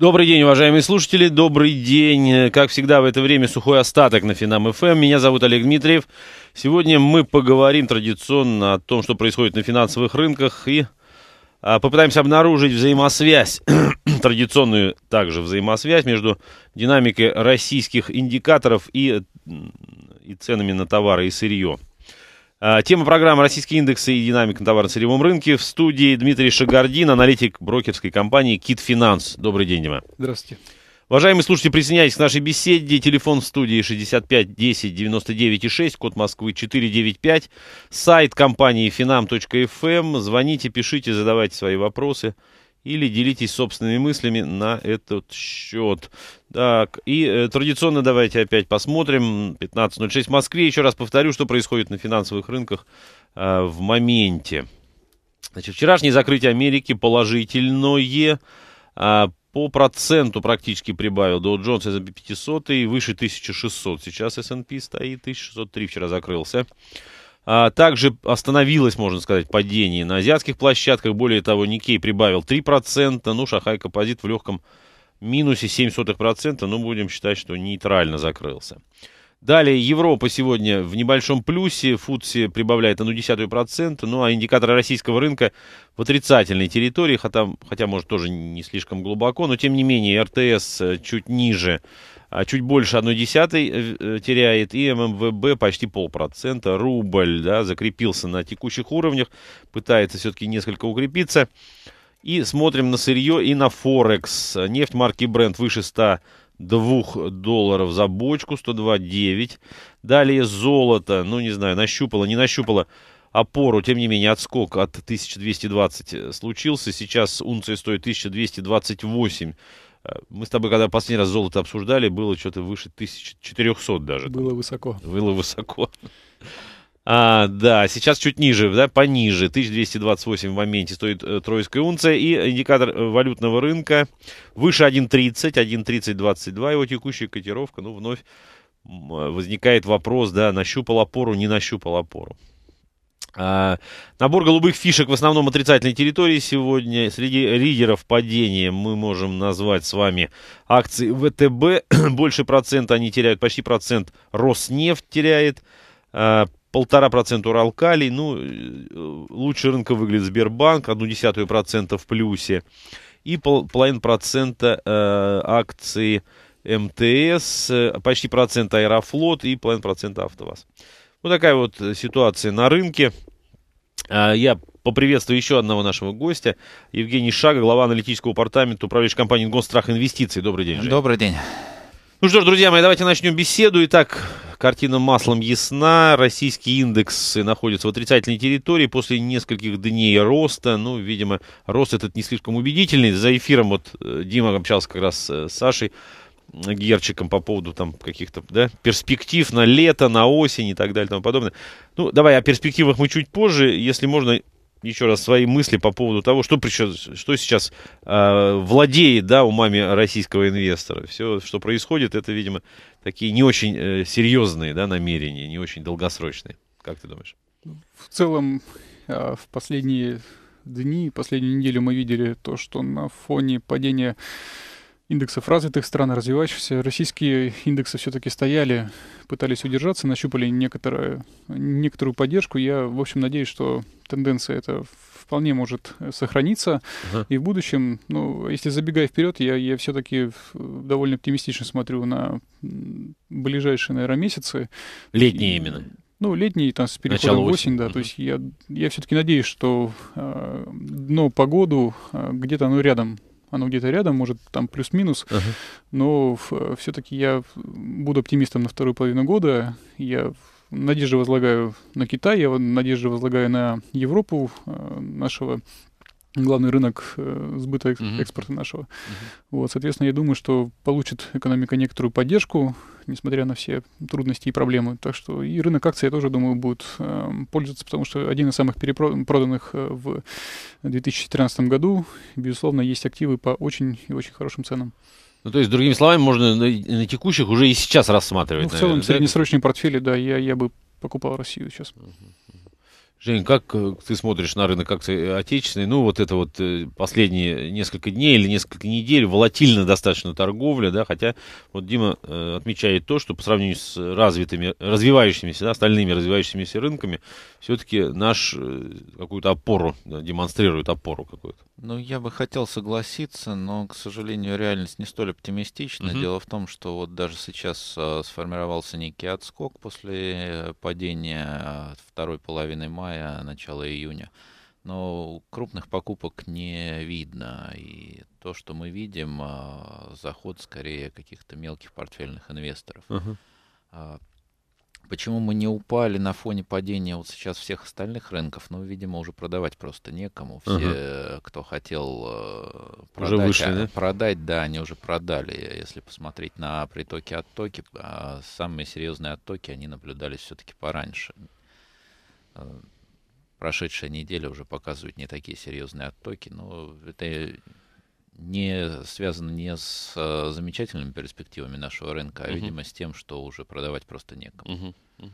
Добрый день, уважаемые слушатели. Добрый день. Как всегда в это время сухой остаток на Финам ФМ. Меня зовут Олег Дмитриев. Сегодня мы поговорим традиционно о том, что происходит на финансовых рынках и а, попытаемся обнаружить взаимосвязь, традиционную также взаимосвязь между динамикой российских индикаторов и, и ценами на товары и сырье. А, тема программы «Российские индексы и динамика на товарно-сырьевом рынке». В студии Дмитрий Шагардин, аналитик брокерской компании «Кит Финанс». Добрый день, Дима. Здравствуйте. Уважаемые слушатели, присоединяйтесь к нашей беседе. Телефон в студии 65 10 99 6, код Москвы 495, сайт компании finam.fm. Эм. Звоните, пишите, задавайте свои вопросы или делитесь собственными мыслями на этот счет. Так, и э, традиционно давайте опять посмотрим. 15.06 в Москве. Еще раз повторю, что происходит на финансовых рынках э, в моменте. Значит, вчерашнее закрытие Америки положительное. Э, по проценту практически прибавил Dow Jones S&P 500 и выше 1600. Сейчас S&P стоит, 1603 вчера закрылся а, также остановилось, можно сказать, падение на азиатских площадках. Более того, Никей прибавил 3%, ну, Шахай Композит в легком минусе 0,07%, ну, будем считать, что нейтрально закрылся. Далее Европа сегодня в небольшом плюсе, Фудси прибавляет 0,1%, ну а индикаторы российского рынка в отрицательной территории, хотя, хотя может тоже не слишком глубоко, но тем не менее РТС э, чуть ниже а чуть больше десятой э, э, теряет, и ММВБ почти полпроцента. Рубль да, закрепился на текущих уровнях, пытается все-таки несколько укрепиться. И смотрим на сырье и на Форекс. Нефть марки Brent выше 102 долларов за бочку, 102,9. Далее золото, ну не знаю, нащупало, не нащупало опору, тем не менее отскок от 1220 случился. Сейчас унция стоит 1228 Э, мы с тобой, когда последний раз золото обсуждали, было что-то выше 1400 даже. Было высоко. Было высоко. А, да, сейчас чуть ниже, да, пониже, 1228 в моменте стоит э, тройская унция, и индикатор э, валютного рынка выше 1.30, 1.30.22, его текущая котировка, ну, вновь э, возникает вопрос, да, нащупал опору, не нащупал опору. А, набор голубых фишек в основном отрицательной территории сегодня. Среди лидеров падения мы можем назвать с вами акции ВТБ. Больше процента они теряют, почти процент Роснефть теряет. А, полтора процента Уралкалий, ну, э, лучше рынка выглядит Сбербанк, одну десятую процента в плюсе, и пол, половин процента э, акции МТС, э, почти процент Аэрофлот и половин процента АвтоВАЗ. Вот ну, такая вот э, ситуация на рынке. А, я поприветствую еще одного нашего гостя. Евгений Шага, глава аналитического департамента управляющей компании «Гострах Инвестиций». Добрый день, Жень. Добрый день. Ну что ж, друзья мои, давайте начнем беседу. Итак, картина маслом ясна. Российские индексы находятся в отрицательной территории после нескольких дней роста. Ну, видимо, рост этот не слишком убедительный. За эфиром вот э, Дима общался как раз э, с Сашей. Герчиком по поводу там каких-то да, перспектив на лето, на осень и так далее и тому подобное. Ну, давай о перспективах мы чуть позже. Если можно, еще раз свои мысли по поводу того, что, причем, что сейчас э, владеет да, умами российского инвестора. Все, что происходит, это, видимо, такие не очень э, серьезные да, намерения, не очень долгосрочные. Как ты думаешь? В целом, э, в последние дни, последнюю неделю мы видели то, что на фоне падения индексов развитых стран, развивающихся. Российские индексы все-таки стояли, пытались удержаться, нащупали некоторую некоторую поддержку. Я, в общем, надеюсь, что тенденция эта вполне может э, сохраниться. Uh-huh. И в будущем, ну, если забегая вперед, я, я все-таки э, довольно оптимистично смотрю на ближайшие, наверное, месяцы. Летние именно. Ну, летний, там, с переходом в осень, да. Uh-huh. То есть я, я все-таки надеюсь, что э, дно по году э, где-то ну рядом оно где-то рядом, может, там плюс-минус, ага. но все-таки я буду оптимистом на вторую половину года. Я надежды возлагаю на Китай, я надежды возлагаю на Европу, э, нашего главный рынок э, сбыта экспорта uh-huh. нашего. Uh-huh. Вот, соответственно, я думаю, что получит экономика некоторую поддержку, несмотря на все трудности и проблемы. Так что и рынок акций, я тоже думаю, будет э, пользоваться, потому что один из самых перепроданных э, в 2013 году, безусловно, есть активы по очень и очень хорошим ценам. Ну, то есть, другими словами, можно на, на текущих уже и сейчас рассматривать. Ну, в целом, наверное, в среднесрочные да? портфели, да, я, я бы покупал Россию сейчас. Uh-huh. Жень, как э, ты смотришь на рынок акций э, отечественный? Ну, вот это вот э, последние несколько дней или несколько недель, волатильна достаточно торговля, да, хотя вот Дима отмечает то, что по сравнению с развитыми, развивающимися, да, остальными развивающимися рынками, все-таки наш э, какую-то опору, да, демонстрирует опору какую-то. Ну, я бы хотел согласиться, но, к сожалению, реальность не столь оптимистична. Угу. Uh Дело в том, что вот даже сейчас э, сформировался некий отскок после э, падения второй половины мая, начала июня. Но крупных покупок не видно. И то, что мы видим, заход скорее каких-то мелких портфельных инвесторов. Угу. Uh Почему мы не упали на фоне падения вот сейчас всех остальных рынков? Ну, видимо, уже продавать просто некому. Все, uh-huh. кто хотел э, продать, уже вышли, а, да? продать, да, они уже продали. Если посмотреть на притоки-оттоки, а, самые серьезные оттоки, они наблюдались все-таки пораньше. Э, прошедшая неделя уже показывает не такие серьезные оттоки, но это не связано не с а, замечательными перспективами нашего рынка, а, угу. видимо, с тем, что уже продавать просто некому. Угу.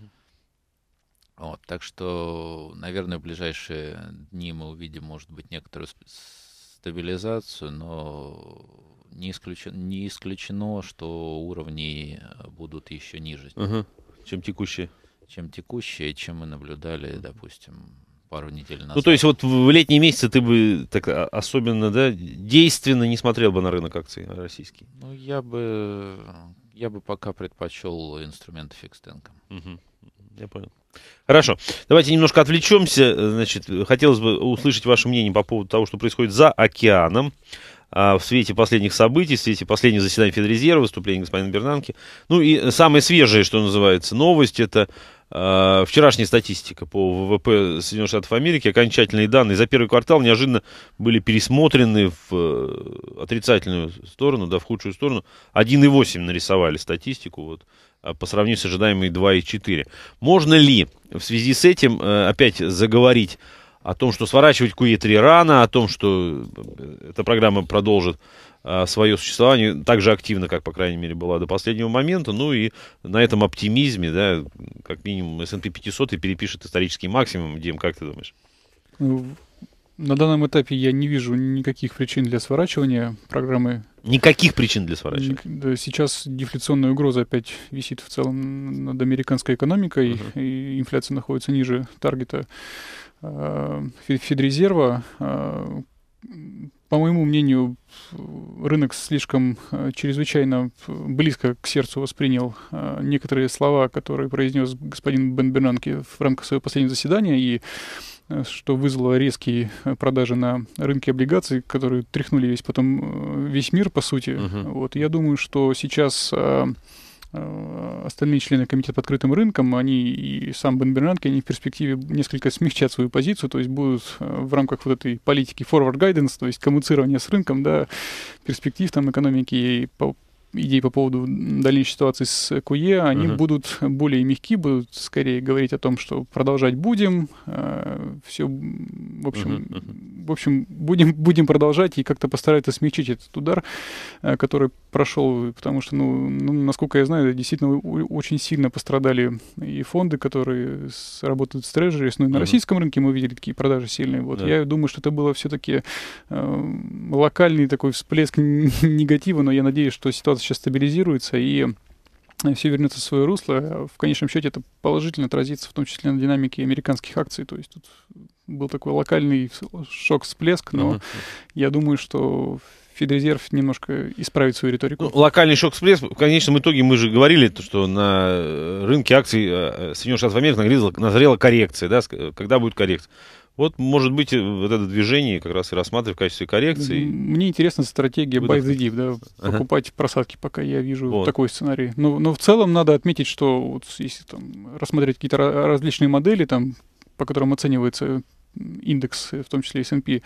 Вот, так что, наверное, в ближайшие дни мы увидим, может быть, некоторую стабилизацию, но не исключено, не исключено что уровни э, будут еще ниже, угу. чем текущие. Чем текущие, чем мы наблюдали, допустим, пару недель ну, назад. Ну, то есть вот в летние месяцы ты бы так а, особенно, да, действенно не смотрел бы на рынок акций российский? Ну, я бы, я бы пока предпочел инструменты фикстенка. Угу. Я понял. Хорошо. Давайте немножко отвлечемся. Значит, хотелось бы услышать ваше мнение по поводу того, что происходит за океаном а, в свете последних событий, в свете последних заседаний Федрезерва, выступления господина Бернанки. Ну и самая свежая, что называется, новость, это а, вчерашняя статистика по ВВП Соединенных Штатов Америки, окончательные данные за первый квартал неожиданно были пересмотрены в э, отрицательную сторону, да, в худшую сторону. 1,8 нарисовали статистику, вот, а по сравнению с ожидаемой 2,4. Можно ли в связи с этим э, опять заговорить о том, что сворачивать КУИ-3 рано, о том, что э, эта программа продолжит Э, свое существование так же активно, как, по крайней мере, была до последнего момента. Ну и на этом оптимизме, да, как минимум, S&P 500 и перепишет исторический максимум. Дим, как ты думаешь? Ну, на данном этапе я не вижу никаких причин для сворачивания программы. Никаких причин для сворачивания. сейчас дефляционная угроза опять висит в целом над американской экономикой, uh-huh. и инфляция находится ниже таргета э, Федрезерва э, по моему мнению, рынок слишком э, чрезвычайно э, близко к сердцу воспринял э, некоторые слова, которые произнес господин Бен Бернанке в рамках своего последнего заседания, и что вызвало резкие продажи на рынке облигаций, которые тряхнули весь потом весь мир, по сути. Uh-huh. Вот, я думаю, что сейчас Э, остальные члены комитета по открытым рынкам, они и сам Бен Бернанке, они в перспективе несколько смягчат свою позицию, то есть будут э, в рамках вот этой политики forward guidance, то есть коммуницирования с рынком, да, перспектив там экономики и по, идей по поводу дальнейшей ситуации с КУЕ, они угу. будут более мягки, будут скорее говорить о том, что продолжать будем, э, все, в общем, угу, угу в общем, будем, будем продолжать и как-то постараться смягчить этот удар, э, который прошел, потому что, ну, ну, насколько я знаю, действительно очень сильно пострадали и фонды, которые работают с трежерис, но ну, и на mm-hmm. российском рынке мы видели такие продажи сильные. Вот yeah. я думаю, что это было все-таки э, эм, локальный такой всплеск негатива, но я надеюсь, что ситуация сейчас стабилизируется и Э, все вернется в свое русло. В конечном счете это положительно отразится, в том числе на динамике американских акций. То есть тут был такой локальный шок-всплеск, но uh-huh. я думаю, что Федрезерв немножко исправит свою риторику. Ну, локальный шок всплеск. В конечном итоге мы же говорили, что на э, рынке акций э, Соединенных Штатов Америки назрела, коррекция. Да? Когда будет коррекция? Вот, может быть, э, вот это движение как раз и рассматривать в качестве коррекции. Мне интересна стратегия buy the dip, да, покупать просадки, пока я вижу вот. такой сценарий. Но, ну, но в целом надо отметить, что вот если там рассмотреть какие-то различные модели, там, по которым оценивается индекс, в том числе S&P, uh-huh.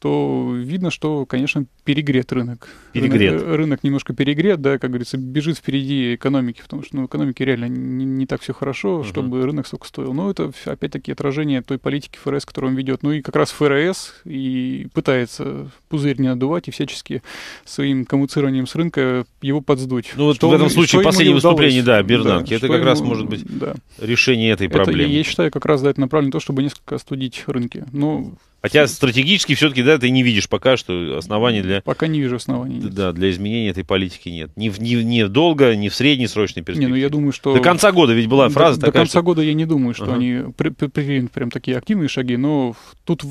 то видно, что, конечно, перегрет рынок. Перегрет. Рынок, рынок немножко перегрет, да, как говорится, бежит впереди экономики, потому что ну, экономике реально не, не так все хорошо, uh-huh. чтобы рынок столько стоил. Но это, опять-таки, отражение той политики ФРС, которую он ведет. Ну и как раз ФРС и пытается пузырь не надувать и всячески своим коммуцированием с рынка его подсдуть. Ну вот что в этом он, случае последнее выступление, да, Бернанки, да, это как ему, раз может быть да. решение этой проблемы. Это, я считаю, как раз да, это направлено на то, чтобы несколько остудить рынок рынке. Но ну, Хотя стратегически все-таки, да, ты не видишь пока что оснований для... Пока не вижу оснований. Да, для изменения этой политики нет. Ни в, ни, ни в долго, ни в среднесрочной перспективе. Не, ну я думаю, что... До конца года ведь была фраза до, такая, До конца что... года я не думаю, что ага. они предпримут прям такие активные шаги, но тут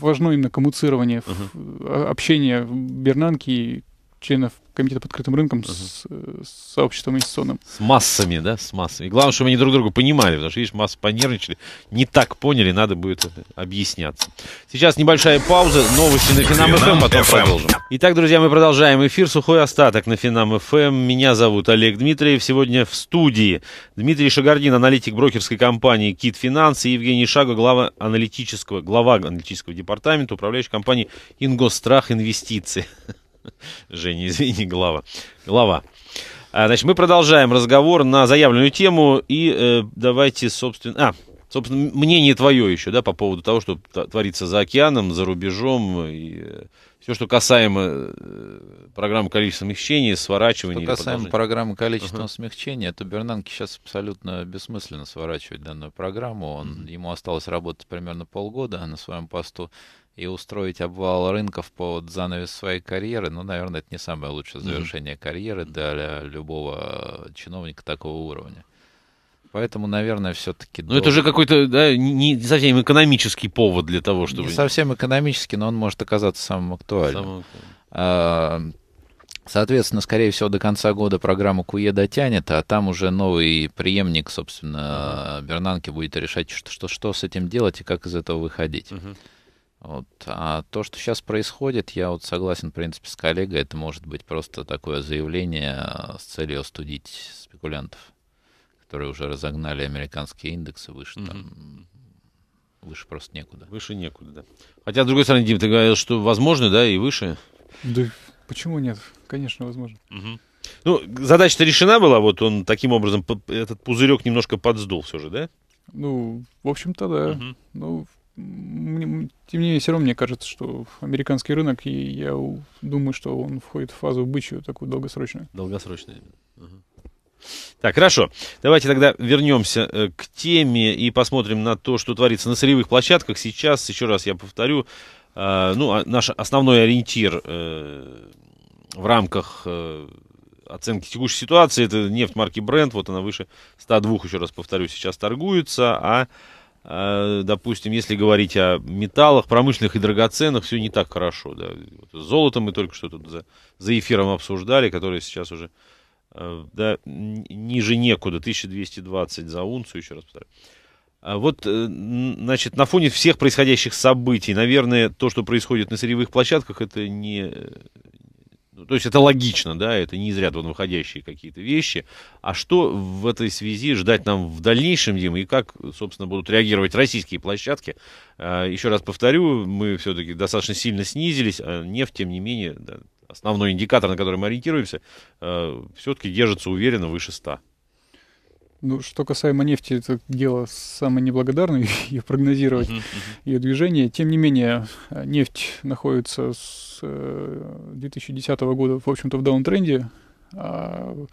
важно именно коммуцирование, ага. А, общение Бернанки и членов комитета по открытым рынкам с, э, с сообществом инвестиционным. С массами, да, с массами. И главное, чтобы они друг друга понимали, потому что, видишь, массы понервничали, не так поняли, надо будет объясняться. Сейчас небольшая пауза, новости на Финам ФМ, эм, потом эм. продолжим. Итак, друзья, мы продолжаем эфир. Сухой остаток на Финам ФМ. Эм. Меня зовут Олег Дмитриев. Сегодня в студии Дмитрий Шагардин, аналитик брокерской компании Кит Финанс и Евгений Шага, глава аналитического, глава аналитического департамента, управляющий компании Ингострах Инвестиции. Женя, извини, глава. Глава. А, значит, мы продолжаем разговор на заявленную тему и э, давайте, собственно... А, собственно, мнение твое еще, да, по поводу того, что творится за океаном, за рубежом и э, все, что касаемо э, программы количественного смягчения, сворачивания. Что касаемо программы количественного uh-huh. смягчения, то Бернанке сейчас абсолютно бессмысленно сворачивать данную программу. Он, Ему осталось работать примерно полгода на своем посту и устроить обвал рынков под занавес своей карьеры, ну, наверное, это не самое лучшее завершение mm-hmm. карьеры для любого э, чиновника такого уровня. Поэтому, наверное, все-таки... Ну, до... это уже какой-то, да, не, не совсем экономический повод для того, чтобы... Не совсем экономический, но он может оказаться самым актуальным. Самым... А, соответственно, скорее всего, до конца года программу КУЕ дотянет, а там уже новый преемник, собственно, Бернанки будет решать, что, что, что с этим делать и как из этого выходить. Uh-huh. Вот. А то, что сейчас происходит, я вот согласен, в принципе, с коллегой, это может быть просто такое заявление э, с целью остудить спекулянтов, которые уже разогнали американские индексы выше, mm там, выше просто некуда. Выше некуда, да. Хотя, с другой стороны, Дим, ты говорил, что возможно, да, и выше. Да почему нет? Конечно, возможно. Угу. Ну, задача-то решена была, вот он таким образом, этот пузырек немножко подсдул все же, да? Ну, в общем-то, да. Угу. Ну, тем не менее, все равно мне кажется, что американский рынок, и я думаю, что он входит в фазу бычью, такую долгосрочную. Долгосрочную. Так, хорошо. Давайте тогда вернемся э, к теме и посмотрим на то, что творится на сырьевых площадках. Сейчас, еще раз я повторю, э, ну, а наш основной ориентир э, в рамках оценки текущей ситуации, это нефть марки Brent, вот она выше 102, еще раз повторю, сейчас торгуется, а а, допустим, если говорить о металлах, промышленных и драгоценных, все не так хорошо. Да. С мы только что тут за, за эфиром обсуждали, которое сейчас уже э, да, ниже некуда, 1220 за унцию, еще раз повторяю. А вот, э, значит, на фоне всех происходящих событий, наверное, то, что происходит на сырьевых площадках, это не, э, ну, то есть это логично, да, это не из ряда вон выходящие какие-то вещи. А что в этой связи ждать нам в дальнейшем, Дима, и как, собственно, будут реагировать российские площадки? А, Еще раз повторю, мы все-таки достаточно сильно снизились, а нефть, тем не менее, основной индикатор, на который мы ориентируемся, а, все-таки держится уверенно выше 100. Ну, что касаемо нефти, это дело самое неблагодарное, ее прогнозировать, uh-huh, uh-huh. ее движение. Тем не менее, нефть находится с 2010 э, года, в общем-то, в даунтренде. А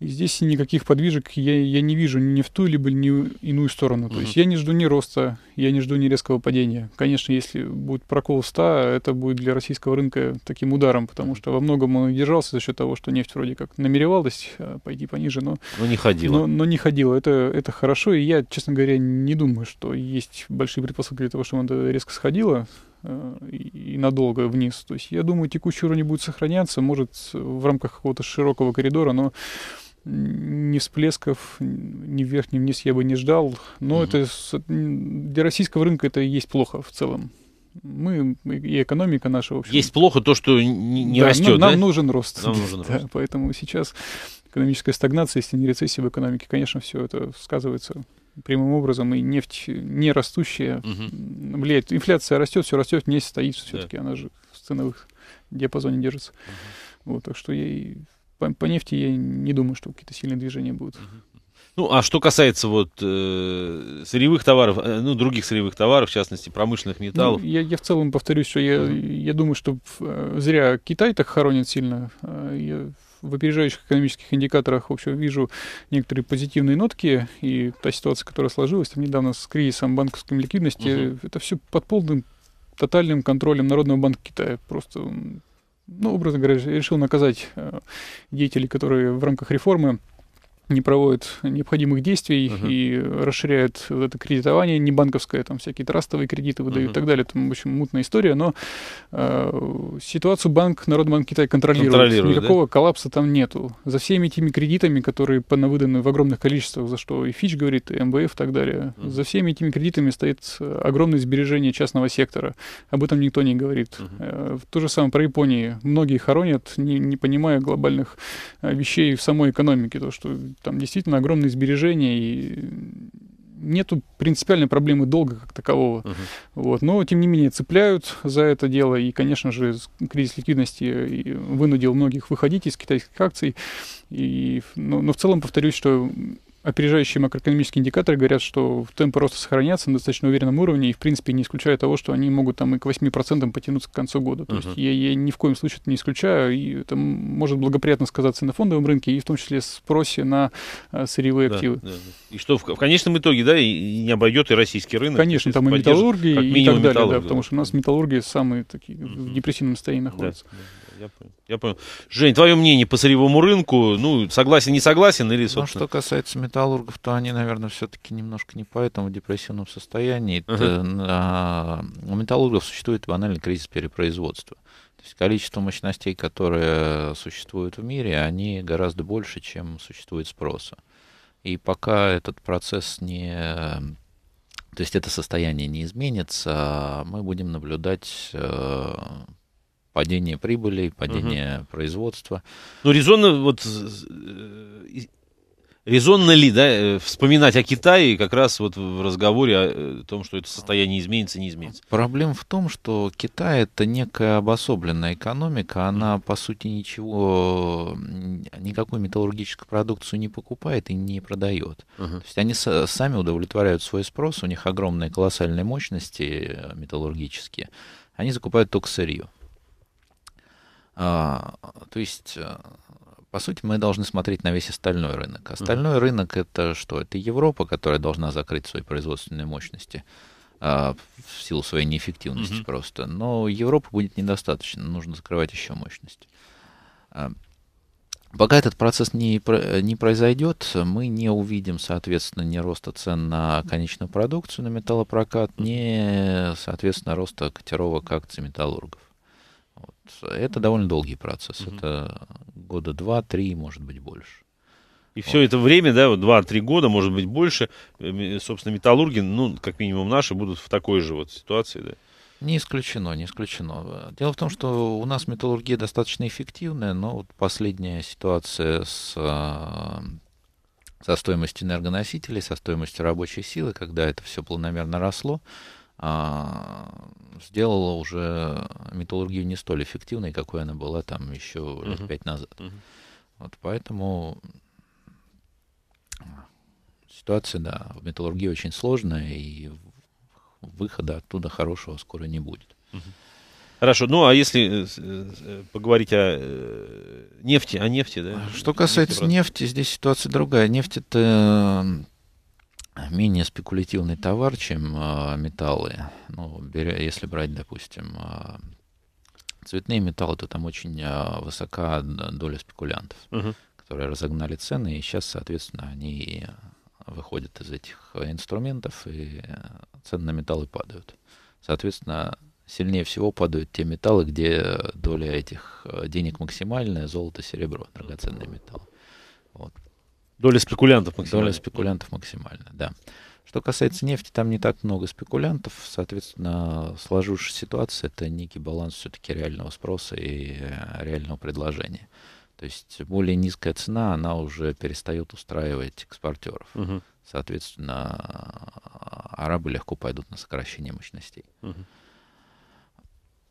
и здесь никаких подвижек я, я не вижу ни в ту, либо ни в иную сторону. Mm-hmm. То есть я не жду ни роста, я не жду ни резкого падения. Конечно, если будет прокол 100, это будет для российского рынка таким ударом, потому что во многом он держался за счет того, что нефть вроде как намеревалась а, пойти пониже, но... Но не ходила. Но, но не ходила. Это, это хорошо, и я, честно говоря, не думаю, что есть большие предпосылки для того, чтобы она резко сходила а, и надолго вниз. То есть я думаю, текущий уровень будет сохраняться, может, в рамках какого-то широкого коридора, но ни всплесков ни вверх, ни вниз я бы не ждал. Но угу. это для российского рынка это и есть плохо в целом. Мы и экономика наша, вообще Есть плохо то, что не, да, растет. Нам, да? нужен рост. Нам нужен рост. да, поэтому сейчас экономическая стагнация, если не рецессия в экономике, конечно, все это сказывается прямым образом, и нефть не растущая угу. влияет. Инфляция растет, все растет, нефть стоит все-таки, да. она же в ценовых диапазоне держится. Угу. Вот, так что ей по, по нефти я не думаю, что какие-то сильные движения будут. Ну, а что касается вот э, сырьевых товаров, э, ну, других сырьевых товаров, в частности, промышленных ну, металлов. Ну, я, я в целом повторюсь, что я, я думаю, что э, зря Китай так хоронит сильно. Э, я в опережающих экономических индикаторах, в общем, вижу некоторые позитивные нотки, и та ситуация, которая сложилась там недавно с кризисом банковской ликвидности, угу. это все под полным тотальным контролем Народного банка Китая. Просто ну, образно говоря, решил наказать э, деятелей, которые в рамках реформы не проводят необходимых действий uh-huh. и расширяют вот это кредитование не банковское, там всякие трастовые кредиты выдают uh-huh. и так далее. Там, в общем, мутная история, но э, ситуацию банк, Народбанк Китая контролирует. контролирует Никакого да? коллапса там нету. За всеми этими кредитами, которые понавыданы в огромных количествах, за что и Фич говорит, и МВФ и так далее, uh-huh. за всеми этими кредитами стоит э, огромное сбережение частного сектора. Об этом никто не говорит. Uh-huh. Э, то же самое про Японию. Многие хоронят, не, не понимая глобальных э, вещей в самой экономике, то, что там действительно огромные сбережения и нету принципиальной проблемы долга как такового. Uh-huh. Вот. Но, тем не менее, цепляют за это дело. И, конечно же, кризис ликвидности э, вынудил многих выходить из китайских акций. И, но, но в целом, повторюсь, что опережающие макроэкономические индикаторы говорят, что темпы роста сохранятся на достаточно уверенном уровне, и, в принципе, не исключая того, что они могут там и к 8% потянуться к концу года. То uh-huh. есть я, я ни в коем случае это не исключаю, и это может благоприятно сказаться на фондовом рынке, и в том числе спросе на э, сырьевые да, активы. Да, да. И что в, в конечном итоге, да, и, и не обойдет и российский рынок. Конечно, там и металлургия, и так далее, да, да, потому что у нас металлургия самые такие uh-huh. в депрессивном состоянии находится. Да, да я понял. Я понял. Жень, твое мнение по сырьевому рынку, ну, согласен, не согласен или, ну, а собственно... Ну, что касается металлургов, то они, наверное, все-таки немножко не поэтому в депрессивном состоянии. Uh-huh. У металлургов существует банальный кризис перепроизводства. То есть количество мощностей, которые существуют в мире, они гораздо больше, чем существует спроса. И пока этот процесс не то есть это состояние не изменится, мы будем наблюдать э, падение прибыли, падение угу. производства. Ну, резонно, вот э, резонно ли да, э, вспоминать о Китае как раз вот в разговоре о э, том, что это состояние изменится, не изменится? Проблема в том, что Китай это некая обособленная экономика, она по сути ничего, никакую металлургическую продукцию не покупает и не продает. Угу. То есть они сами удовлетворяют свой спрос, у них огромные колоссальные мощности металлургические, они закупают только сырье. А, то есть, э, по сути, мы должны смотреть на весь остальной рынок. Остальной uh-huh. рынок это что? Это Европа, которая должна закрыть свои производственные мощности а, в силу своей неэффективности uh-huh. просто. Но Европы будет недостаточно, нужно закрывать еще мощности. А, пока этот процесс не, не произойдет, мы не увидим, соответственно, ни роста цен на конечную продукцию, на металлопрокат, ни, соответственно, роста котировок акций металлургов это довольно долгий процесс. Угу. Это года два-три, может быть, больше. И вот. все это время, да, вот 2-3 года, может быть, больше, э, собственно, металлурги, ну, как минимум наши, будут в такой же вот ситуации, да? Не исключено, не исключено. Дело в том, что у нас металлургия достаточно эффективная, но вот последняя ситуация с, э, со стоимостью энергоносителей, со стоимостью рабочей силы, когда это все планомерно росло, а, сделала уже металлургию не столь эффективной, какой она была там еще uh-huh. лет пять назад. Uh-huh. Вот поэтому а, ситуация, да, в металлургии очень сложная, и выхода оттуда хорошего скоро не будет. Uh-huh. Хорошо, ну а если э, э, э, поговорить о нефти, о нефти, да? Что касается нефти, нефти здесь ситуация другая. Нефть это менее спекулятивный товар, чем а, металлы. Ну, если брать, допустим, а, цветные металлы, то там очень а, высока доля спекулянтов, угу. которые разогнали цены, и сейчас, соответственно, они выходят из этих инструментов, и цены на металлы падают. Соответственно, сильнее всего падают те металлы, где доля этих денег максимальная, золото, серебро, драгоценные металлы. Вот, Доля спекулянтов максимально. Доля спекулянтов максимально, да. Что касается нефти, там не так много спекулянтов. Соответственно, сложившаяся ситуация – это некий баланс все-таки реального спроса и э, реального предложения. То есть более низкая цена, она уже перестает устраивать экспортеров. Угу. Соответственно, арабы легко пойдут на сокращение мощностей. Угу.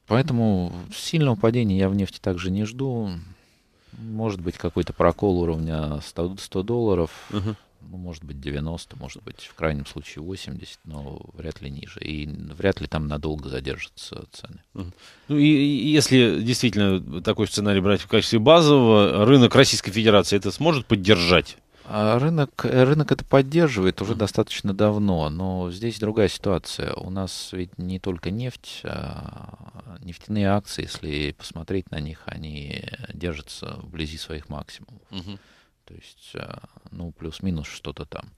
Поэтому сильного падения я в нефти также не жду. Может быть, какой-то прокол уровня 100, 100 долларов, угу. ну, может быть, 90, может быть, в крайнем случае 80, но вряд ли ниже. И вряд ли там надолго задержатся цены. Угу. Ну и, и если действительно такой сценарий брать в качестве базового, рынок Российской Федерации это сможет поддержать? А рынок, э, рынок это поддерживает уже достаточно давно, но здесь другая ситуация. У нас ведь не только нефть, а нефтяные акции, если посмотреть на них, они держатся вблизи своих максимумов. Угу. То есть, а, ну, плюс-минус что-то там.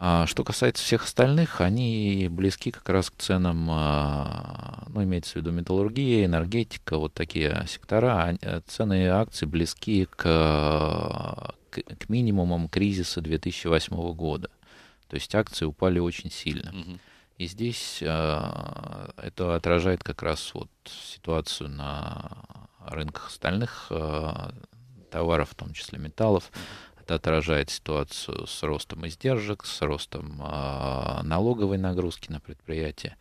А что касается всех остальных, они близки как раз к ценам, а, ну, имеется в виду металлургия, энергетика, вот такие сектора. Э, цены акций близки к к, к минимумам кризиса 2008 года. То есть акции упали очень сильно. Угу. И здесь э, это отражает как раз вот ситуацию на рынках остальных э, товаров, в том числе металлов. Это отражает ситуацию с ростом издержек, с ростом э, налоговой нагрузки на предприятия,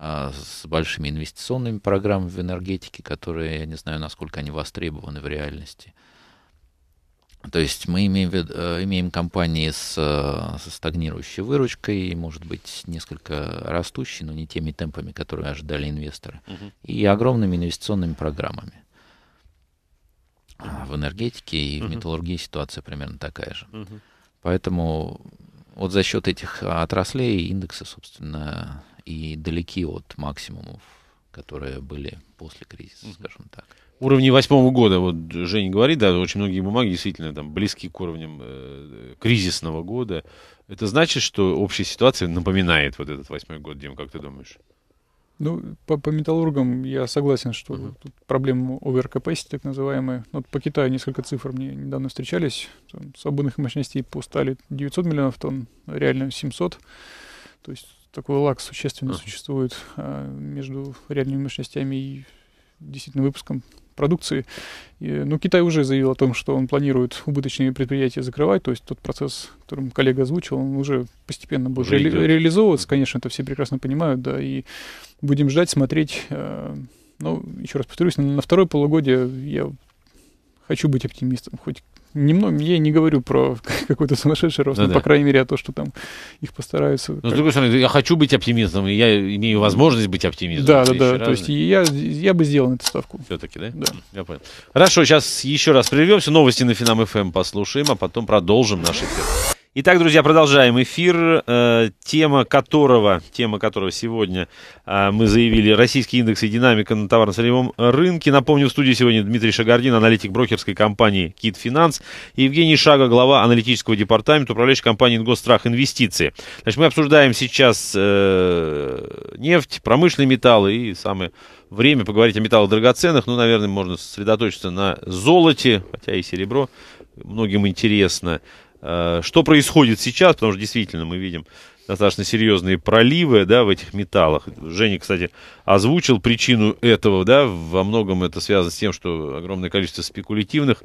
э, с большими инвестиционными программами в энергетике, которые я не знаю, насколько они востребованы в реальности. Э, то есть мы имеем, э, имеем компании с, э, со стагнирующей выручкой, может быть, несколько растущей, но не теми темпами, которые ожидали инвесторы, угу. и огромными инвестиционными программами. А в энергетике и угу. в металлургии ситуация примерно такая же. Угу. Поэтому вот за счет этих отраслей индексы, собственно, и далеки от максимумов которые были после кризиса, mm-hmm. скажем так. Уровни восьмого года, вот Женя говорит, да, очень многие бумаги действительно там близки к уровням э, кризисного года. Это значит, что общая ситуация напоминает вот этот восьмой год, Дим, как ты думаешь? Ну, по, по металлургам я согласен, что uh-huh. тут проблема оверкапасити, так называемая. Ну, вот по Китаю несколько цифр мне недавно встречались. Там, свободных мощностей по стали 900 миллионов тонн, реально 700. То есть такой лаг существенно существует а, между реальными мощностями и действительно выпуском продукции. И, ну, Китай уже заявил о том, что он планирует убыточные предприятия закрывать, то есть тот процесс, которым коллега озвучил, он уже постепенно будет уже ре- реализовываться, конечно, это все прекрасно понимают, да, и будем ждать, смотреть. Э, ну, еще раз повторюсь, на, на второе полугодие я хочу быть оптимистом, хоть Немного, я не говорю про какой-то сумасшедший рост, да, ну но, да. по крайней мере, о том, что там их постараются. Но, ну, как... с другой стороны, я хочу быть оптимистом, и я имею возможность быть оптимистом. Да, да, да. Разные. То есть я, я бы сделал эту ставку. Все-таки, да? Да. Я понял. Хорошо, сейчас еще раз прервемся, новости на Финам ФМ эм послушаем, а потом продолжим наши. эфир. Итак, друзья, продолжаем эфир, э, тема которого, тема которого сегодня э, мы заявили «Российский индекс и динамика на товарно-сырьевом рынке». Напомню, в студии сегодня Дмитрий Шагардин, аналитик брокерской компании «Кит Финанс», и Евгений Шага, глава аналитического департамента, управляющей компании Госстрах Инвестиции». Значит, мы обсуждаем сейчас э, нефть, промышленные металлы и самое время поговорить о металлах драгоценных. Ну, наверное, можно сосредоточиться на золоте, хотя и серебро многим интересно. Э, что происходит сейчас, потому что действительно мы видим достаточно серьезные проливы да, в этих металлах. Женя, кстати, озвучил причину этого. Да, во многом это связано с тем, что огромное количество спекулятивных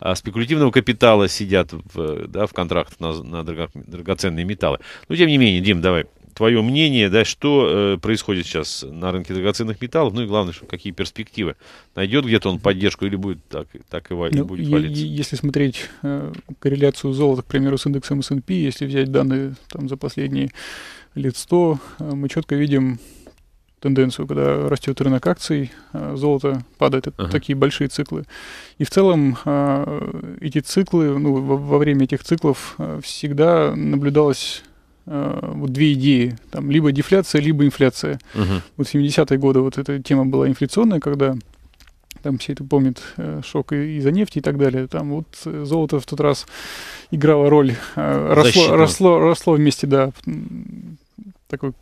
а спекулятивного капитала сидят в, э, да, в контрактах на, на драгоценные металлы. Но тем не менее, Дим, давай твое мнение, да, что э, происходит сейчас на рынке драгоценных металлов, ну и главное, что, какие перспективы. Найдет где-то он поддержку или будет так, так и, ну, и будет валиться? Если смотреть э, корреляцию золота, к примеру, с индексом S&P, если взять данные там, за последние лет 100, э, мы четко видим тенденцию, когда растет рынок акций, э, золото падает. Это ага. такие большие циклы. И в целом э, эти циклы, ну, во, во время этих циклов э, всегда наблюдалось Э, вот две идеи, там, либо дефляция, либо инфляция. Угу. Вот 70-е годы вот эта тема была инфляционная, когда там все это помнят, э, шок из-за нефти и так далее. Там вот э, золото в тот раз играло роль, росло, росло, росло вместе, да, такой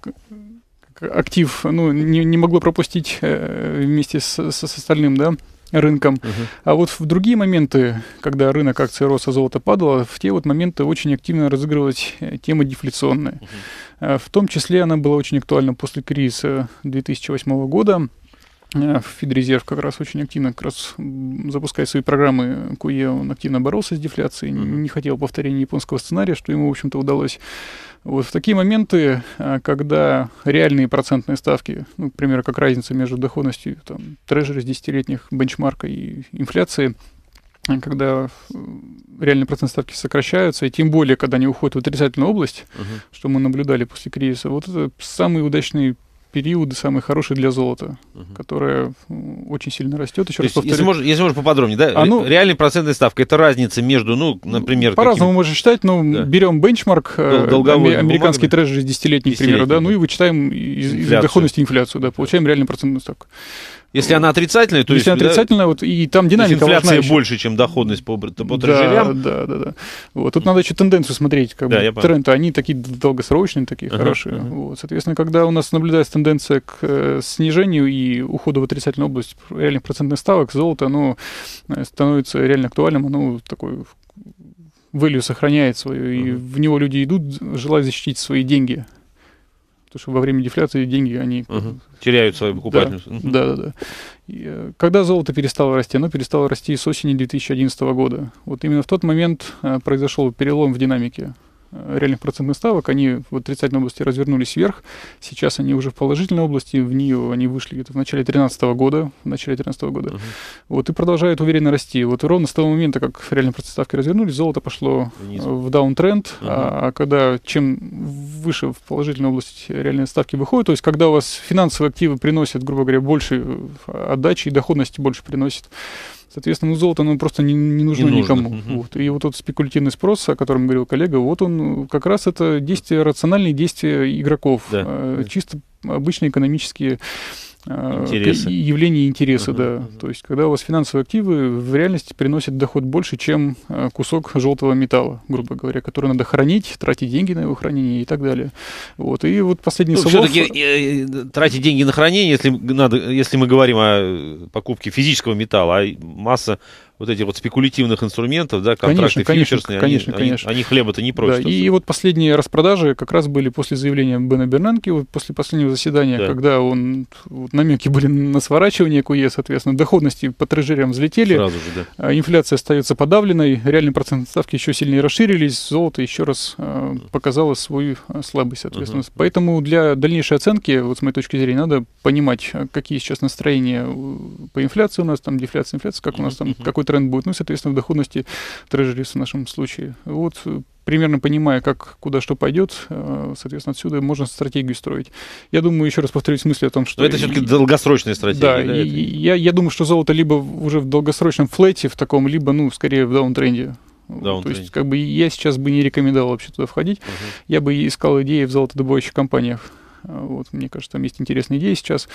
актив, ну, не, не могло пропустить вместе с, с, с остальным, да, рынком. Угу. А вот в другие моменты, когда рынок акций рос, а золото падало, в те вот моменты очень активно разыгрывалась э, тема дефляционная. Угу. Э, в том числе она была очень актуальна после кризиса 2008 года. Э, Фидрезерв как раз очень активно, как раз запуская свои программы КУЕ, он активно боролся с дефляцией, не, хотел повторения японского сценария, что ему, в общем-то, удалось. Вот в такие моменты, а, когда реальные процентные ставки, ну, к примеру, как разница между доходностью там, трежери с десятилетних бенчмарка и инфляции, э, когда э, реальные процентные ставки сокращаются, и тем более, когда они уходят в отрицательную область, uh-huh. что мы наблюдали после кризиса, вот это самый удачный периоды самые хорошие для золота, угу. которое очень сильно растет. Еще То раз повторю. Если можно, если можно поподробнее, да? А ну, Реальная процентная ставка это разница между, ну, например, по-разному можно считать, но ну, да. берем бенчмарк э, Долговой, американский бумагами. трежер 10-летний, к примеру, да, ну и вычитаем из, из инфляцию. доходности инфляцию, да, получаем реальную процентную ставку. Если она отрицательная, то если есть... отрицательная, да, вот и там динамика инфляция важна больше, чем доходность по, по да, трежерям. Да, да, да. Вот, тут надо еще тенденцию смотреть, как да, бы тренд, они такие долгосрочные, такие uh-huh, хорошие. Uh-huh. Вот, соответственно, когда у нас наблюдается тенденция к э, снижению и уходу в отрицательную область реальных процентных ставок, золото, оно э, становится реально актуальным, оно такой value сохраняет свою, uh-huh. и в него люди идут, желая защитить свои деньги. Потому что во время дефляции деньги, они... Угу. Теряют свою покупательность. Да, да, да. И, э, когда золото перестало расти? Оно перестало расти с осени 2011 года. Вот именно в тот момент э, произошел перелом в динамике. Э, реальных процентных ставок, они в отрицательной области развернулись вверх. Сейчас они уже в положительной области, в нее они вышли где-то в начале 2013 года. В начале 13 года. Угу. Вот, и продолжают уверенно расти. Вот ровно с того момента, как реальные процентные ставки развернулись, золото пошло Вниз. Э, в даунтренд. Угу. А, а когда чем выше в положительной области реальные ставки выходят, то есть когда у вас финансовые активы приносят, грубо говоря, больше э, отдачи и доходности больше приносят, Соответственно, ну, золото оно просто не, не нужно не никому. Угу. Вот. И вот тот спекулятивный спрос, о котором говорил коллега, вот он как раз это действия, рациональные действия игроков. Да. Э, чисто обычные экономические Э, интересы. явление интереса, uh-huh. да. То есть, когда у вас финансовые активы в реальности приносят доход больше, чем э, кусок желтого металла, грубо говоря, который надо хранить, тратить деньги на его хранение и так далее. Вот. И вот последний ну, слов... Все-таки э, тратить деньги на хранение, если, надо, если мы говорим о покупке физического металла, а масса вот этих вот спекулятивных инструментов, да, контракты конечно, фьючерсные, конечно, они, конечно. Они, они хлеба-то не просят. Да, и, вот последние распродажи как раз были после заявления Бена Бернанке, вот после последнего заседания, да. когда он, вот намеки были на сворачивание КУЕ, соответственно, доходности по трежерям взлетели, Сразу же, да. А инфляция остается подавленной, реальный процент ставки еще сильнее расширились, золото еще раз э, показало свою а, слабость, соответственно. Угу. Поэтому для дальнейшей оценки, вот с моей точки зрения, надо понимать, какие сейчас настроения по инфляции у нас, там дефляция, инфляция, как у нас там какой-то тренд будет, ну, соответственно, в доходности трежерис в нашем случае. Вот э, примерно понимая, как, куда что пойдет, э, соответственно, отсюда можно стратегию строить. Я думаю, еще раз повторюсь мысли о том, что... Но это все-таки долгосрочная стратегия. Да, да и, я, я думаю, что золото либо уже в долгосрочном флете в таком, либо, ну, скорее в даунтренде. Да, То есть, как бы я сейчас бы не рекомендовал вообще туда входить. Угу. Я бы искал идеи в золотодобывающих компаниях. Вот, мне кажется, там есть интересные идеи сейчас.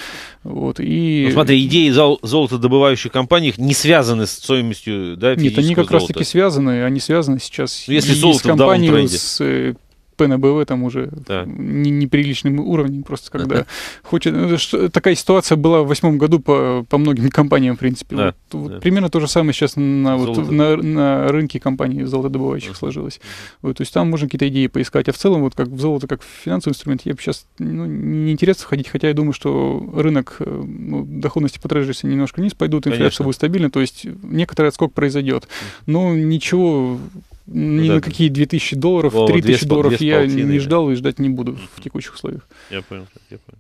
Вот, и... Ну, смотри, идеи зол- золотодобывающих компаний не связаны с стоимостью да, Нет, они как раз-таки связаны. Они связаны сейчас ну, если и с компанией, с э, ПНБВ там уже да. неприличным уровнем, просто когда хочет... Ну, такая ситуация была в восьмом году по, по многим компаниям, в принципе. Да. Вот, вот Примерно то же самое сейчас на, вот, на, на рынке компаний золотодобывающих да. сложилось. Вот, то есть там можно какие-то идеи поискать. А в целом, вот как в золото, как в финансовый инструмент, я бы сейчас ну, не интересно входить, хотя я думаю, что рынок э, ну, доходности по немножко вниз пойдут, инфляция Конечно. будет стабильна, то есть некоторый отскок произойдет. Но ничего ни ну да. на какие 2000 долларов, Вова, 3000 2, долларов 2, я не ждал и ждать не буду в текущих условиях. Я понял, я понял.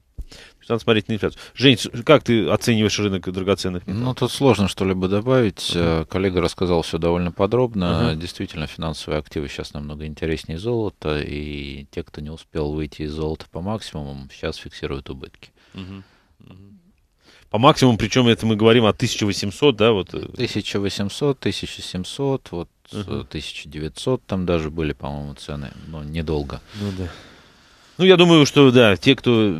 Надо смотреть на инфляцию. Жень, как ты оцениваешь рынок драгоценных металлов? Ну, тут сложно что-либо добавить. Uh-huh. Коллега рассказал все довольно подробно. Uh-huh. Действительно, финансовые активы сейчас намного интереснее золота, и те, кто не успел выйти из золота по максимумам, сейчас фиксируют убытки. Uh-huh. Uh-huh. По максимуму, причем это мы говорим о 1800, да? Вот. 1800, э? 1700, вот 1900 там даже были, по-моему, цены, но недолго. Ну да. Ну, я думаю, что да, те, кто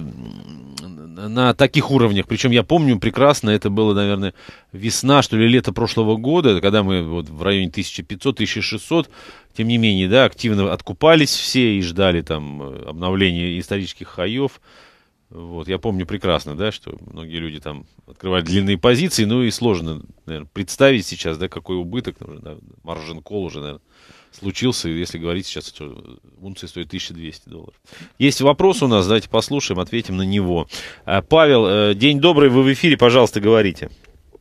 на таких уровнях, причем я помню прекрасно, это было, наверное, весна, что ли, лето прошлого года, когда мы вот в районе 1500-1600, тем не менее, да, активно откупались все и ждали там э, обновления исторических хаев. Вот, я помню прекрасно, да, что многие люди там открывали длинные позиции, ну и сложно, наверное, представить сейчас, да, какой убыток, там, да, маржин кол уже, наверное, случился, если говорить сейчас, что унция стоит 1200 долларов. Есть вопрос у нас, давайте послушаем, ответим на него. А, Павел, э, день добрый, вы в эфире, пожалуйста, говорите.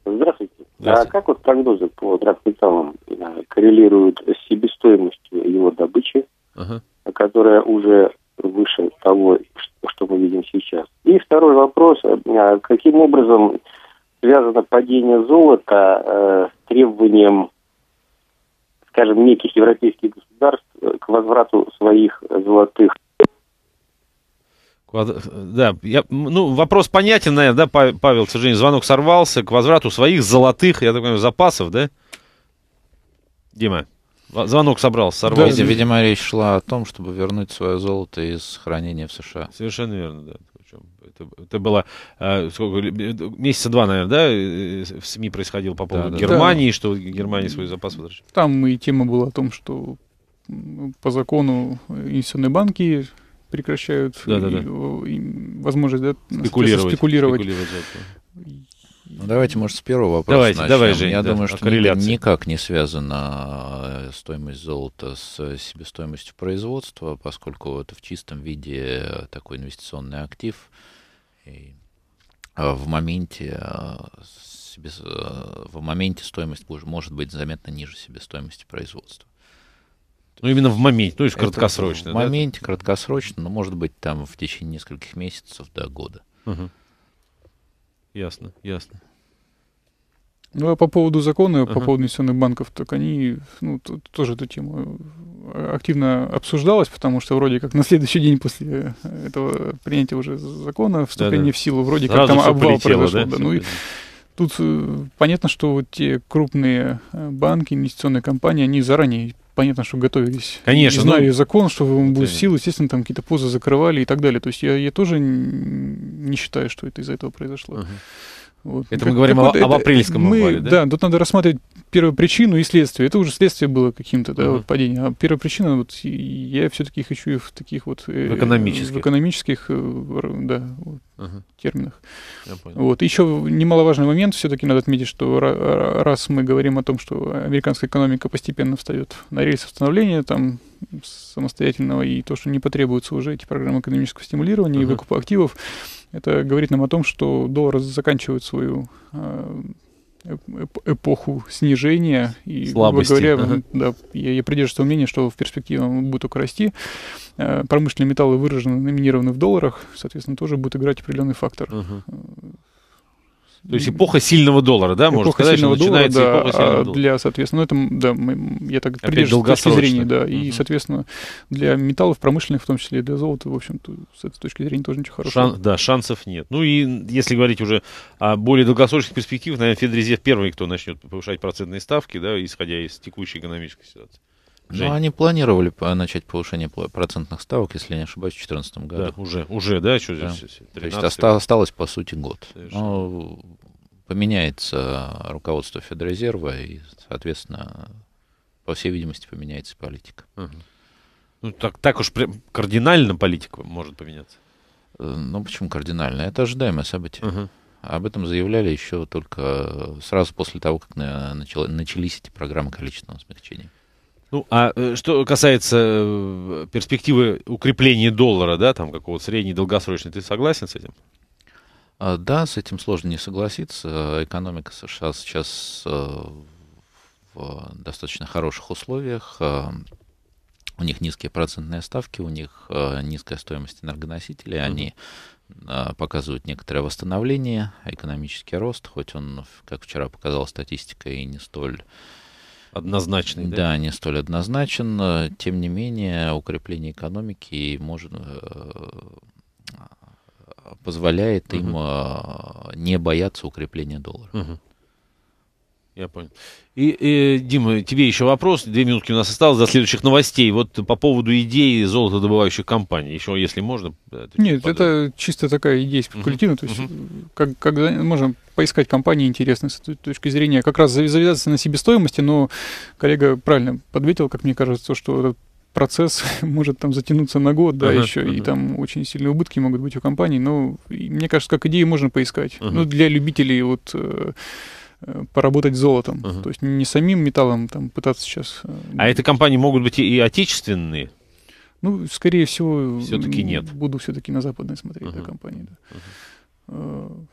Здравствуйте. А Здравствуйте. А как вот прогнозы по драгметаллам э, коррелируют с себестоимостью его добычи, ага. которая уже выше того, что что мы видим сейчас. И второй вопрос, э, а каким образом связано падение золота э, с требованием, скажем, неких европейских государств э, к возврату своих золотых да, я, ну, вопрос понятен, наверное, да, Павел, к сожалению, звонок сорвался к возврату своих золотых, я так понимаю, запасов, да? Дима? Звонок собрался, сорвался. Да, видимо, речь шла о том, чтобы вернуть свое золото из хранения в США. Совершенно верно, да. Это, это было э, сколько, э, месяца два, наверное, да, э, э, в СМИ происходило по поводу да, Германии, да. что Германия свой запас возвращает. Там и тема была о том, что по закону инвестиционные банки прекращают да, да, да. возможность да, спекулировать. спекулировать. спекулировать ну, давайте, может, с первого вопроса давайте, начнем. Давай, Жень, Я да, думаю, что корреляции. никак не связана э, стоимость золота с э, себестоимостью производства, поскольку это в чистом виде э, такой инвестиционный актив. И в моменте в моменте стоимость может быть заметно ниже себестоимости производства. Ну, именно в моменте, то есть это краткосрочно. В да? моменте краткосрочно, но может быть там в течение нескольких месяцев до года. Угу. Ясно, ясно. Ну, а по поводу закона, ага. по поводу инвестиционных банков, так они, ну, тоже эту тему э, активно обсуждалась, потому что вроде как на следующий день после э, этого принятия уже закона, вступления да, да. в силу, вроде Сразу как там обвал полетело, произошел. Да? Да. Ну, и тут э, понятно, что вот те крупные банки, инвестиционные компании, они заранее понятно, что готовились. Конечно. знали ну, закон, что он будет в силу, естественно, там какие-то позы закрывали и так далее. То есть я, я тоже не считаю, что это из-за этого произошло. Uh-huh. Вот. Это мы говорим о вот, об апрельском мы, обвале, да? Да, тут надо рассматривать первую причину и следствие. Это уже следствие было каким-то, да, вот падение. А первая причина, вот я все-таки хочу их в таких вот... Э, в экономических. В экономических, э, да, вот, uh терминах. Я понял. Вот. Еще немаловажный момент, все-таки надо отметить, что раз мы говорим о том, что американская экономика постепенно встает на рельсы восстановления, там самостоятельного, и то, что не потребуются уже эти программы экономического стимулирования uh и выкупа активов, это говорит нам о том, что доллар заканчивает свою э, эпоху снижения. И, Слабости. Говоря, да, я, я придерживаюсь мнения, что в перспективе он будет только расти. Э, промышленные металлы выражены, номинированы в долларах, соответственно, тоже будет играть определенный фактор. Uh-huh. То есть эпоха сильного доллара, да, эпоха можно сказать, сильного что начинается доллара, эпоха да, сильного а, доллара. Для, соответственно, ну, это, да, мы, я так придерживаюсь точки зрения, да, угу. и, соответственно, для металлов промышленных, в том числе и для золота, в общем-то, с этой точки зрения тоже ничего хорошего. Шан, да, шансов нет. Ну и если говорить уже о более долгосрочных перспективах, наверное, Федрезерв первый, кто начнет повышать процентные ставки, да, исходя из текущей экономической ситуации. Ну, Жень. Ну, они планировали начать повышение процентных ставок, если не ошибаюсь, в 2014 году. Да, уже, уже, да, что да. здесь? 13 То есть осталось, по сути, год. Совершенно. Ну, поменяется руководство Федрезерва, и, соответственно, по всей видимости, поменяется политика. Угу. Ну, так, так уж прям кардинально политика может поменяться. Э, ну, почему кардинально? Это ожидаемое событие. Угу. Об этом заявляли еще только сразу после того, как начались эти программы количественного смягчения. Ну, а э, что касается э, перспективы укрепления доллара, да, там какого-то средней, долгосрочной, ты согласен с этим? А, да, с этим сложно не согласиться. Экономика США сейчас э, в достаточно хороших условиях. У них низкие процентные ставки, у них низкая стоимость энергоносителей, они показывают некоторое восстановление, экономический рост, хоть он, как вчера показала статистика, и не столь однозначный. Да, да не столь однозначен. Тем не менее, укрепление экономики может, э, позволяет угу. им э, не бояться укрепления доллара. Угу. Я понял. И, и, Дима, тебе еще вопрос. Две минутки у нас осталось до следующих новостей. Вот по поводу идеи золотодобывающих компаний. Еще, если можно. Нет, подать. это чисто такая идея спекулятивная. Uh-huh. То есть, uh-huh. как, когда можно поискать компании интересные с точки зрения как раз завязаться на себестоимости, но коллега правильно подметил, как мне кажется, что процесс может там затянуться на год, да, uh-huh, еще, uh-huh. и там очень сильные убытки могут быть у компании, но мне кажется, как идеи можно поискать. Uh-huh. Ну, для любителей вот э, Э, поработать золотом. Uh-huh. То есть не самим металлом там пытаться сейчас... Э, а эти компании могут быть и отечественные? Ну, скорее всего... Все-таки нет. Буду все-таки на западные смотреть, uh-huh. да, компании. Да. Uh-huh.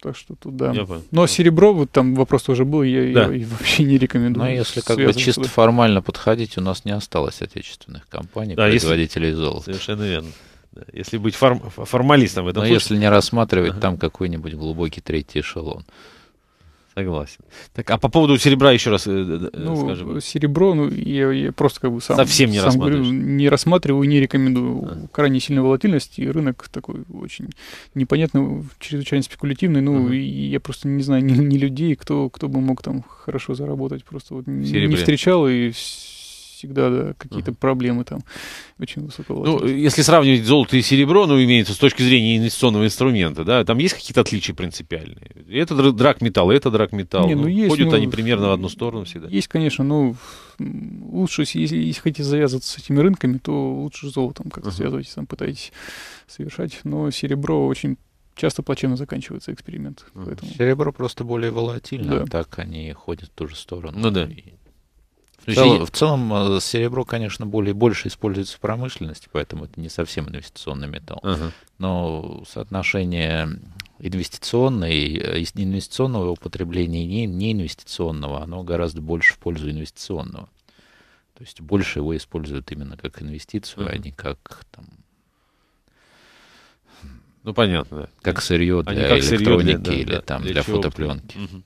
Так что туда. Но серебро, вот там вопрос уже был, я, да. я вообще не рекомендую. Но если как бы чисто туда. формально подходить, у нас не осталось отечественных компаний, да, производителей если... золота. Совершенно верно. Да. Если быть фор... формалистом в этом Но случае. если не рассматривать ага. там какой-нибудь глубокий третий эшелон. Согласен. Так, а по поводу серебра еще раз э, э, э, ну, скажем. Серебро, ну, я, я просто как бы сам... Совсем не сам Говорю, не рассматриваю, не рекомендую. А. Крайне сильная волатильность, и рынок такой очень непонятный, чрезвычайно спекулятивный. Ну, угу. и я просто не знаю ни, ни людей, кто, кто бы мог там хорошо заработать. Просто вот не встречал, и всегда да, какие-то uh-huh. проблемы там очень высокого. Ну, если сравнивать золото и серебро, ну, имеется с точки зрения инвестиционного инструмента, да, там есть какие-то отличия принципиальные? Это драгметалл, это драгметалл. Не, ну, ну, есть, ходят ну, они примерно в одну сторону всегда. Есть, конечно, но ну, лучше, если, если хотите завязываться с этими рынками, то лучше с золотом как-то uh-huh. связывайтесь, там пытаетесь совершать. Но серебро очень часто плачевно заканчивается эксперимент. Поэтому... Серебро просто более волатильно, да. так они ходят в ту же сторону. Ну да. И в целом, в э, целом серебро, конечно, более больше используется в промышленности, поэтому это не совсем инвестиционный металл. Uh-huh. Но соотношение инвестиционной и э, инвестиционного употребления и неинвестиционного, оно гораздо больше в пользу инвестиционного. То есть больше его используют именно как инвестицию, uh-huh. а не как там, ну понятно, Как сырье а для а как электроники сырье для, да, или да, там для, для фотопленки. Угу.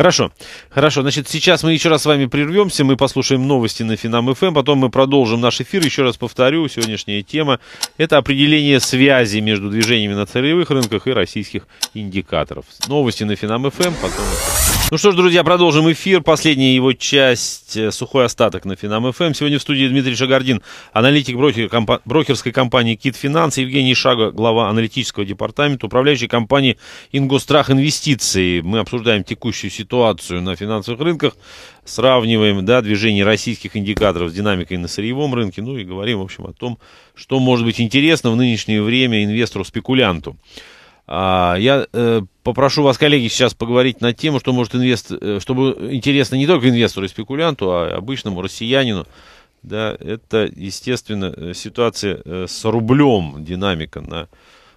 Хорошо, хорошо. Значит, сейчас мы еще раз с вами прервемся, мы послушаем новости на Финам ФМ, эм, потом мы продолжим наш эфир. Еще раз повторю, сегодняшняя тема – это определение связи между движениями на целевых рынках и российских индикаторов. Новости на Финам ФМ, эм, потом... Ну что ж, друзья, продолжим эфир. Последняя его часть э, «Сухой остаток» на Финам ФМ. Сегодня в студии Дмитрий Шагардин, аналитик брокер, компа, брокерской компании «Кит Финанс», Евгений Шага, глава аналитического департамента, управляющий компании «Ингострах Инвестиции». Мы обсуждаем текущую ситуацию на финансовых рынках, сравниваем да, движение российских индикаторов с динамикой на сырьевом рынке, ну и говорим, в общем, о том, что может быть интересно в нынешнее время инвестору-спекулянту. А, я э, попрошу вас, коллеги, сейчас поговорить на тему, что может инвест... Э, чтобы интересно не только инвестору и спекулянту, а обычному россиянину. Да, это, естественно, э, ситуация с рублем, динамика на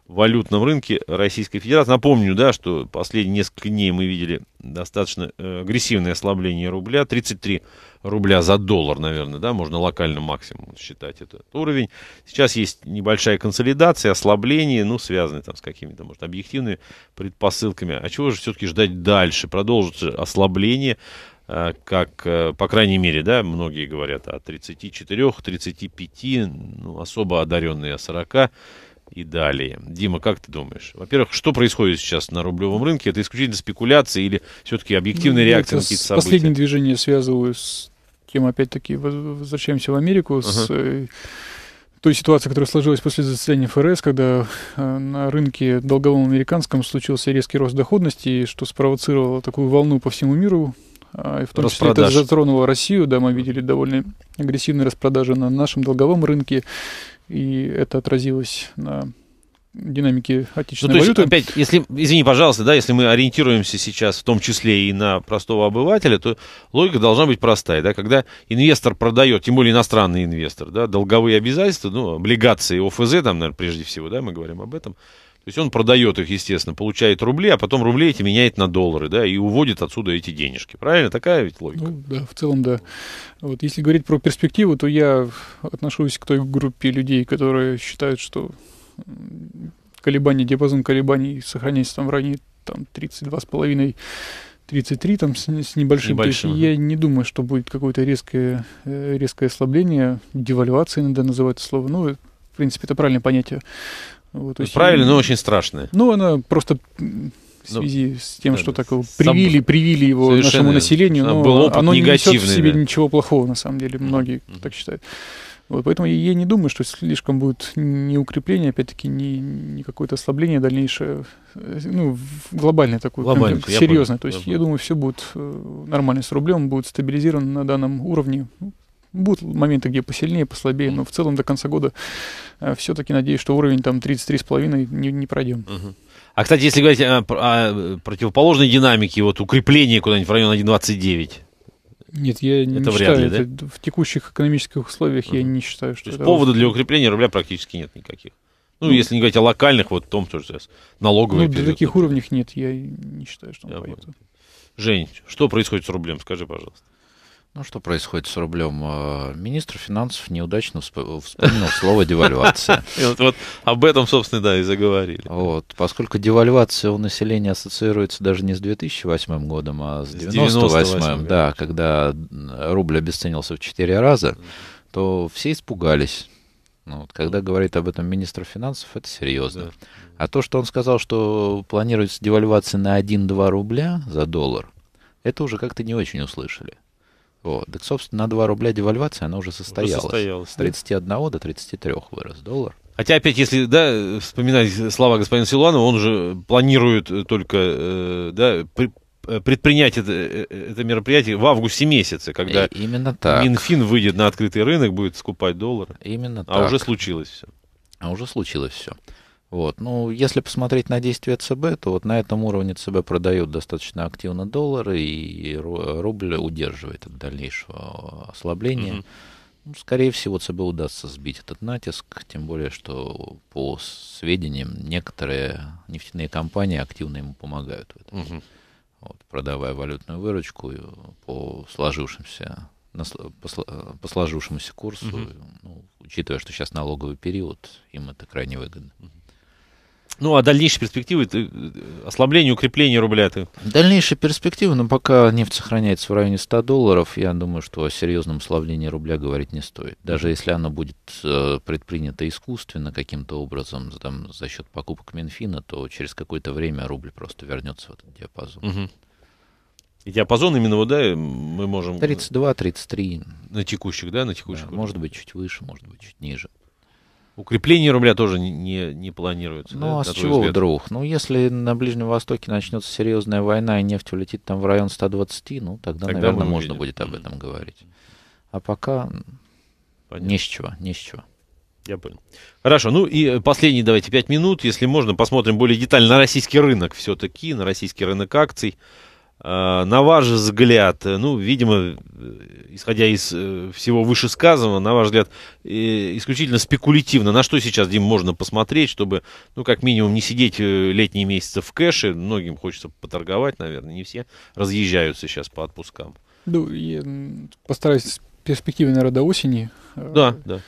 валютном рынке Российской Федерации. Напомню, да, что последние несколько дней мы видели достаточно э, агрессивное ослабление рубля. 33 рубля за доллар, наверное, да, можно локально максимум считать этот уровень. Сейчас есть небольшая консолидация, ослабление, ну, связанное там с какими-то, может, объективными предпосылками. А чего же все-таки ждать дальше? Продолжится ослабление, э, как, э, по крайней мере, да, многие говорят о 34, 35, ну, особо одаренные о 40 и далее. Дима, как ты думаешь? Во-первых, что происходит сейчас на рублевом рынке? Это исключительно спекуляции или все-таки объективная ну, реакция на какие-то события? Последнее движение связываю с тем, опять-таки, возвращаемся в Америку, uh-huh. с э, той ситуации, которая сложилась после заседания ФРС, когда э, на рынке долговом американском случился резкий рост доходности, что спровоцировало такую волну по всему миру, а, и в том распродаж. числе это затронуло Россию, да, мы видели довольно агрессивные распродажи на нашем долговом рынке и это отразилось на динамики ну, отечественной ну, то валюты. опять, если, извини, пожалуйста, да, если мы ориентируемся сейчас в том числе и на простого обывателя, то логика должна быть простая, да, когда инвестор продает, тем более иностранный инвестор, да, долговые обязательства, ну, облигации ОФЗ, там, наверное, прежде всего, да, мы говорим об этом, то есть он продает их, естественно, получает рубли, а потом рубли эти меняет на доллары, да, и уводит отсюда эти денежки. Правильно? Такая ведь логика. Ну, да, в целом, да. Вот если говорить про перспективу, то я отношусь к той группе людей, которые считают, что колебания, диапазон колебаний сохраняется там в районе там, 32,5 33 там с, с небольшим. небольшим. То есть угу. я не думаю, что будет какое-то резкое, э, резкое ослабление, девальвация иногда называют это слово. Ну, в принципе, это правильное понятие. Ну, вот, ну, очень... Правильно, но очень страшная. Ну, она просто в ну, связи ну, с тем, да, что такого привили, сам... привили его нашему населению, но был опыт оно не несет в себе да. ничего плохого, на самом деле, многие mm-hmm. так считают. Вот, поэтому я не думаю, что слишком будет ни укрепление, опять-таки, ни, ни какое-то ослабление дальнейшее, э, ну, глобальное такое, глобальное, серьезное. Понял, То есть, я, я думаю, все будет э, нормально с рублем, будет стабилизирован на данном уровне. Будут моменты, где посильнее, послабее, но в целом до конца года э, все-таки надеюсь, что уровень там 33,5 не, не пройдем. А, кстати, если говорить о, о противоположной динамике, вот укрепление куда-нибудь в район 1,29... Нет, я это не вряд считаю. Это да? это, в текущих экономических условиях угу. я не считаю, что... То есть это повода для укрепления рубля практически нет никаких. Ну, ну, если не говорить о локальных, вот том тоже сейчас налоговые. Ну, до таких уровней нет, я не считаю, что он я поедет. Жень, что происходит с рублем, скажи, пожалуйста. Ну, что происходит с рублем? А, министр финансов неудачно вспомнил слово девальвация. Вот об этом, собственно, да, и заговорили. Вот, поскольку девальвация у населения ассоциируется даже не с 2008 годом, а с 98 да, когда рубль обесценился в 4 раза, то все испугались. Ну, вот, когда говорит об этом министр финансов, это серьезно. А то, что он сказал, что планируется девальвация на 1-2 рубля за доллар, это уже как-то не очень услышали. Вот. Так, собственно, на 2 рубля девальвация она уже состоялась. Уже состоялась С 31 да. до 33 вырос доллар. Хотя опять, если да, вспоминать слова господина Силуанова, он же планирует только э, да, при, э, предпринять это, э, э, это мероприятие в августе месяце, когда И, Именно так. Минфин выйдет на открытый рынок, будет скупать доллар. Именно а так. А уже случилось все. А уже случилось все. Вот. Ну, если посмотреть на действия ЦБ, то вот на этом уровне ЦБ продает достаточно активно доллары, и рубль удерживает от дальнейшего а, ослабления. Mm-hmm. Ну, скорее всего, ЦБ удастся сбить этот натиск, тем более, что по сведениям некоторые нефтяные компании активно ему помогают в этом. Угу. uh Вот, продавая валютную выручку э, по сложившимся э, по сложившемуся курсу, угу. uh ну, учитывая, что сейчас налоговый период, им это крайне выгодно. Угу. uh ну, а дальнейшие перспективы, ты, ослабление, укрепление рубля? Ты... Дальнейшие перспективы, но ну, пока нефть сохраняется в районе 100 долларов, я думаю, что о серьезном ослаблении рубля говорить не стоит. Даже если оно будет э, предпринято искусственно каким-то образом, там, за счет покупок Минфина, то через какое-то время рубль просто вернется в этот диапазон. Угу. И диапазон именно вот, да, мы можем... 32-33. На текущих, да, на текущих? Да, может быть, чуть выше, может быть, чуть ниже. Укрепление рубля тоже не, не планируется. Ну да, а с чего взгляд? вдруг? Ну, если на Ближнем Востоке начнется серьезная война, и нефть улетит там в район 120, ну тогда, тогда наверное, можно будет об этом говорить. А пока Понятно. не с чего, не с чего. Я понял. Хорошо, ну и последние, давайте, пять минут, если можно, посмотрим более детально на российский рынок все-таки, на российский рынок акций. Э, на ваш взгляд, э, ну, видимо, э, исходя из всего вышесказанного, на ваш взгляд, исключительно спекулятивно, на что сейчас, Дим, можно посмотреть, чтобы, ну, как минимум, не сидеть летние месяцы в кэше, многим хочется поторговать, наверное, не все разъезжаются сейчас по отпускам. Ну, я постараюсь перспективы, наверное, до осени. Да, да.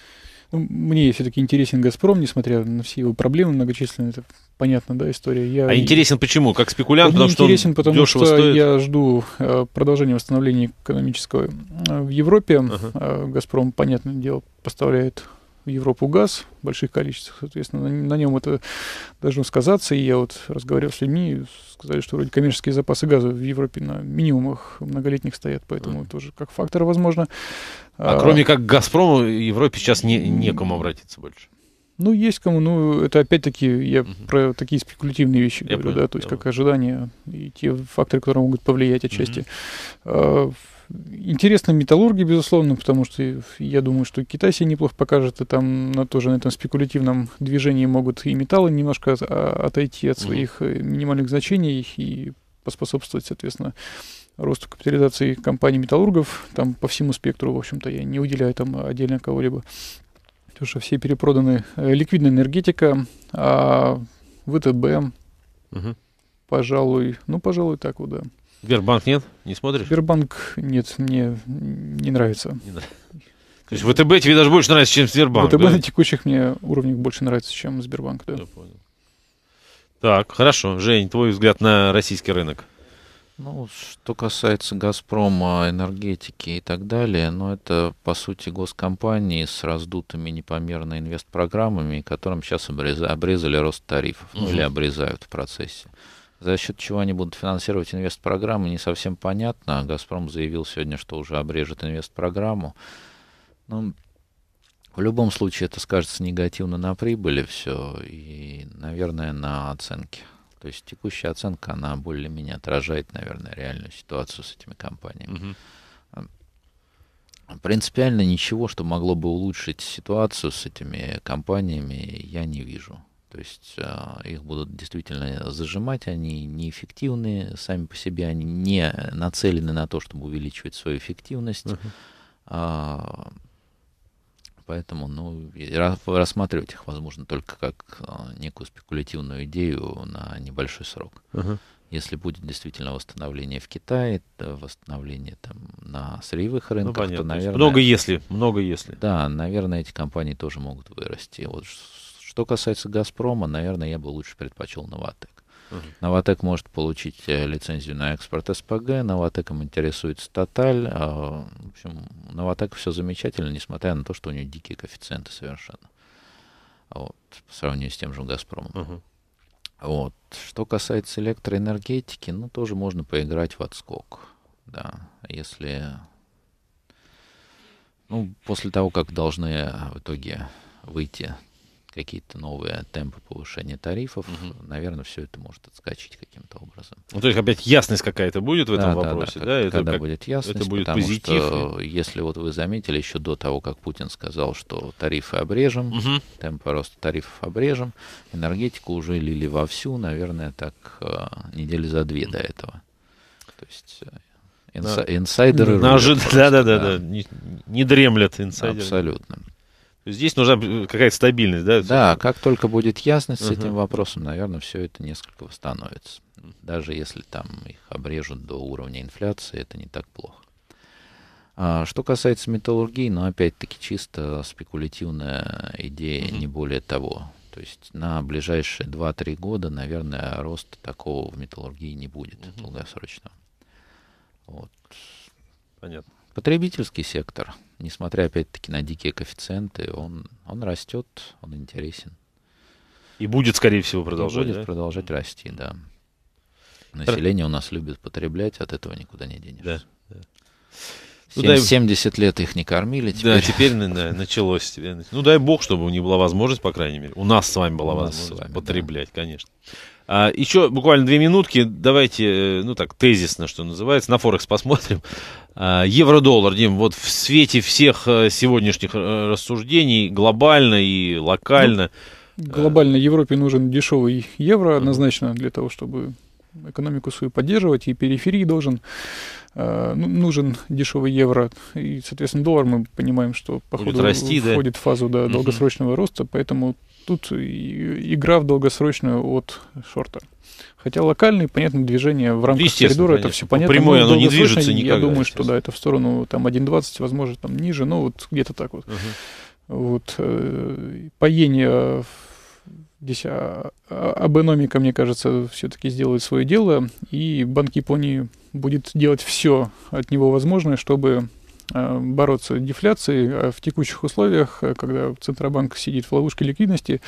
Ну, мне все-таки интересен «Газпром», несмотря на все его проблемы многочисленные, это понятно, да, история. Я... А интересен почему? Как спекулянт, потому что интересен, он потому что стоит? я жду э, продолжения восстановления экономического э, в Европе. Ага. Э, «Газпром», понятное дело, поставляет в Европу газ в больших количествах. Соответственно, на, на нем это должно сказаться. И я вот разговаривал с людьми, сказали, что вроде коммерческие запасы газа в Европе на минимумах многолетних стоят, поэтому mm. тоже как фактор возможно. А, а кроме как к Газпрому Европе сейчас не, некому обратиться больше. Ну, есть кому, ну, это опять-таки я угу. про такие спекулятивные вещи я говорю, понял, да, то есть как ожидания и те факторы, которые могут повлиять отчасти. Угу. Интересно металлурги, безусловно, потому что я думаю, что Китай себя неплохо покажет, и там на, тоже на этом спекулятивном движении могут и металлы немножко а, отойти от своих э, минимальных значений и поспособствовать, соответственно, росту капитализации компаний металлургов. Там по всему спектру, в общем-то, я не уделяю там отдельно кого-либо. Потому что все перепроданы. Э, ликвидная энергетика, а ВТБ, угу. пожалуй, ну, пожалуй, так вот, да. Сбербанк нет? Не смотришь? Сбербанк нет, мне не нравится. Не нравится. То есть ВТБ тебе даже больше нравится, чем Сбербанк, ВТБ да? на текущих мне уровнях больше нравится, чем Сбербанк, да. Я понял. Так, хорошо. Жень, твой взгляд на российский рынок? Ну, что касается «Газпрома», энергетики и так далее, ну, это, по сути, госкомпании с раздутыми непомерно инвестпрограммами, которым сейчас обрезали, обрезали рост тарифов, ну, или обрезают в процессе. За счет чего они будут финансировать инвестпрограммы, не совсем понятно. «Газпром» заявил сегодня, что уже обрежет программу Ну, в любом случае это скажется негативно на прибыли все и, наверное, на оценке. То есть текущая оценка, она более-менее отражает, наверное, реальную ситуацию с этими компаниями. Угу. Принципиально ничего, что могло бы улучшить ситуацию с этими компаниями, я не вижу. То есть а, их будут действительно зажимать, они неэффективны сами по себе, они не нацелены на то, чтобы увеличивать свою эффективность. Uh-huh. А, поэтому ну, рассматривать их возможно только как а, некую спекулятивную идею на небольшой срок. Uh-huh. Если будет действительно восстановление в Китае, восстановление там на сырьевых ну, рынках, ну, то, наверное... Много если, много если. Да, наверное, эти компании тоже могут вырасти. Вот что касается «Газпрома», наверное, я бы лучше предпочел «Новотек». Угу. «Новотек» может получить э, лицензию на экспорт СПГ, «Новотеком» интересуется «Тоталь». А, в общем, «Новотек» все замечательно, несмотря на то, что у нее дикие коэффициенты совершенно. Вот, по сравнению с тем же «Газпромом». Угу. Вот. Что касается электроэнергетики, ну, тоже можно поиграть в отскок. Да, если... Ну, после того, как должны э, в итоге выйти какие-то новые темпы повышения тарифов, угу. наверное, все это может отскочить каким-то образом. Ну, то есть опять ясность какая-то будет в этом да, вопросе, да? да, да? это когда как, будет ясность, это будет потому позитив. что, если вот вы заметили, еще до того, как Путин сказал, что тарифы обрежем, угу. темпы роста тарифов обрежем, энергетику уже лили вовсю, наверное, так э, недели за две до этого. То есть э, инса- да. инсайдеры... да, да, да, не, не дремлят инсайдеры. Абсолютно. Здесь нужна э, какая-то стабильность, да? Да, как только будет ясность с этим вопросом, наверное, все это несколько восстановится. Даже если там их обрежут до уровня инфляции, это не так плохо. А, что касается металлургии, ну, опять-таки, чисто спекулятивная идея, uh-huh. не более того. То есть на ближайшие 2-3 года, наверное, роста такого в металлургии не будет uh-huh. долгосрочного. Вот. Понятно. Потребительский сектор, несмотря опять-таки на дикие коэффициенты, он, он растет, он интересен. И будет, скорее всего, продолжать. И будет да? продолжать расти, да. Население у нас любит потреблять, от этого никуда не денешься. Да, да. 70 ну, лет их не кормили. Теперь. Да, теперь да, началось. Ну дай бог, чтобы у них была возможность, по крайней мере. У нас с вами была у возможность вами, потреблять, да. конечно. А, еще буквально две минутки. Давайте, э, ну так, тезисно, что называется, на Форекс посмотрим. А, Евро-доллар, Дим, вот в свете всех э, сегодняшних э, рассуждений, глобально и локально. Ну, глобально Европе нужен дешевый евро однозначно для того, чтобы экономику свою поддерживать, и периферии должен, ну, нужен дешевый евро. И, соответственно, доллар, мы понимаем, что по ходу расти, входит да? в фазу да, долгосрочного угу. роста, поэтому Тут игра в долгосрочную от шорта. Хотя локальные, понятно, движения в рамках коридора, конечно. это все понятно. Прямое ну, оно не движется никогда. Я думаю, что да, это в сторону там 1.20, возможно, там ниже, но ну, вот где-то так вот. Угу. Вот э, поение здесь а, а, абономика, мне кажется, все-таки сделает свое дело, и Банк Японии будет делать все от него возможное, чтобы Э, бороться с дефляцией. А в текущих условиях, э, когда Центробанк сидит в ловушке ликвидности,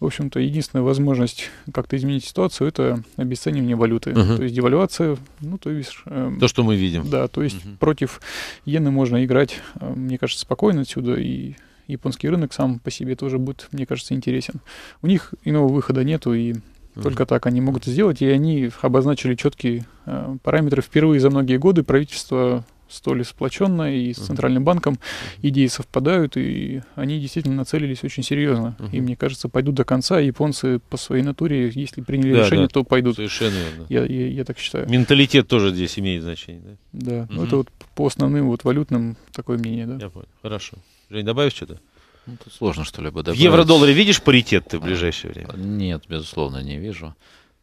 в общем-то, единственная возможность как-то изменить ситуацию — это обесценивание валюты. Угу. То есть девальвация, ну, то есть... Э, то, что мы видим. Да, то есть угу. против иены можно играть, э, мне кажется, спокойно отсюда и японский рынок сам по себе тоже будет, мне кажется, интересен. У них иного выхода нету, и только так они могут сделать, и они обозначили четкие э, параметры. Впервые за многие годы правительство столь сплоченно и с Центральным банком идеи совпадают, и они действительно нацелились очень серьезно. И мне кажется, пойдут до конца. Японцы по своей натуре, если приняли да, решение, да, то пойдут. Совершенно верно. Я, я, я так считаю. Менталитет тоже здесь имеет значение, да? Да. Ну, это вот по основным вот валютным такое мнение, да. Я понял. Хорошо. Жень, добавишь что-то? Ну, тут сложно что-либо добавить. В евро-долларе видишь паритет ты в ближайшее время? Нет, безусловно, не вижу.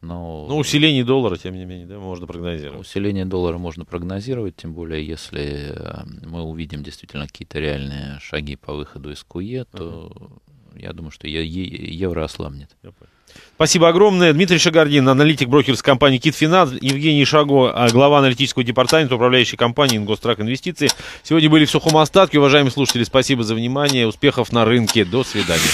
Но, Но ну, усиление доллара, тем не менее, да, можно прогнозировать. Усиление доллара можно прогнозировать, тем более, если э, мы увидим действительно какие-то реальные шаги по выходу из КУЕ, e, то uh-huh. я думаю, что евро ослабнет. Спасибо огромное. Дмитрий Шагардин, аналитик брокерской компании «Китфинанс», Евгений Шаго, а, глава аналитического департамента управляющей компании «Ингострак Инвестиции». Сегодня были в сухом остатке. Уважаемые слушатели, спасибо за внимание. Успехов на рынке. До свидания.